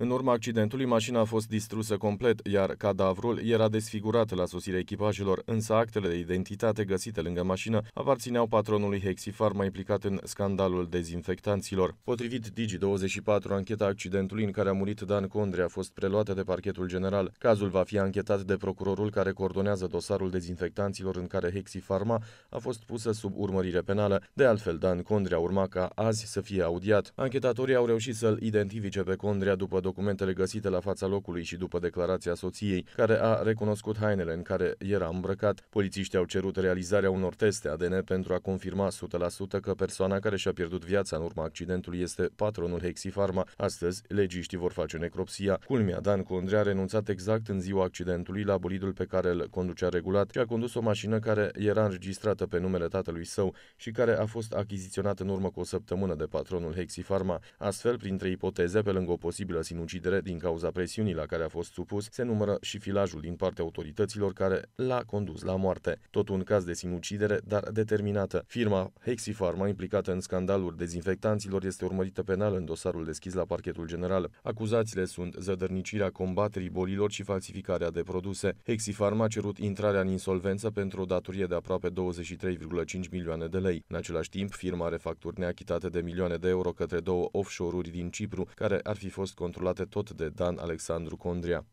În urma accidentului, mașina a fost distrusă complet, iar cadavrul era desfigurat la sosirea echipajelor, însă actele de identitate găsite lângă mașină aparțineau patronului Hexifarma implicat în scandalul dezinfectanților. Potrivit Digi24, ancheta accidentului în care a murit Dan Condre a fost preluată de parchetul general. Cazul va fi anchetat de procurorul care coordonează dosarul dezinfectanților în care Hexifarma a fost pusă sub urmărire penală. De altfel, Dan Condrea urma ca azi să fie audiat. Anchetatorii au reușit să-l identifice pe Condrea după documentele găsite la fața locului și după declarația soției, care a recunoscut hainele în care era îmbrăcat, polițiștii au cerut realizarea unor teste ADN pentru a confirma 100% că persoana care și-a pierdut viața în urma accidentului este patronul Hexifarma. Astăzi, legiștii vor face necropsia. Culmea, Dan Condrea a renunțat exact în ziua accidentului la bolidul pe care îl conducea regulat și a condus o mașină care era înregistrată pe numele tatălui său și care a fost achiziționată în urmă cu o săptămână de patronul Hexifarma. Astfel, printre ipoteze, pe lângă o posibilă sinucidere din cauza presiunii la care a fost supus, se numără și filajul din partea autorităților care l-a condus la moarte. Tot un caz de sinucidere, dar determinată. Firma Hexifarma, implicată în scandalul dezinfectanților, este urmărită penal în dosarul deschis la parchetul general. Acuzațiile sunt zădărnicirea combaterii bolilor și falsificarea de produse. Hexifarma a cerut intrarea în insolvență pentru o datorie de aproape 23,5 milioane de lei. În același timp, firma are facturi neachitate de milioane de euro către două offshore-uri din Cipru, care ar fi fost controlate aflate tot de Dan Alexandru Condrea.